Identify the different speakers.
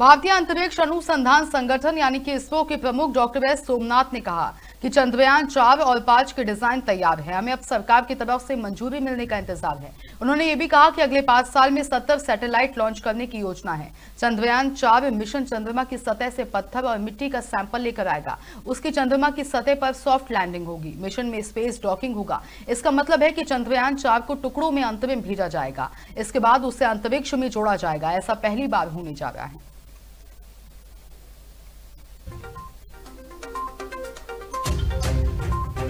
Speaker 1: भारतीय अंतरिक्ष अनुसंधान संगठन यानी कि इसरो के प्रमुख डॉक्टर एस सोमनाथ ने कहा कि चंद्रयान चार और पांच के डिजाइन तैयार है हमें अब सरकार की तरफ से मंजूरी मिलने का इंतजार है उन्होंने ये भी कहा कि अगले पांच साल में सत्तर सैटेलाइट लॉन्च करने की योजना है चंद्रयान चार मिशन चंद्रमा की सतह से पत्थर और मिट्टी का सैंपल लेकर आएगा उसकी चंद्रमा की सतह पर सॉफ्ट लैंडिंग होगी मिशन में स्पेस डॉकिंग होगा इसका मतलब है कि चंद्रयान चार को टुकड़ों में अंतरिम भेजा जाएगा इसके बाद उसे अंतरिक्ष में जोड़ा जाएगा ऐसा पहली बार होने जा रहा है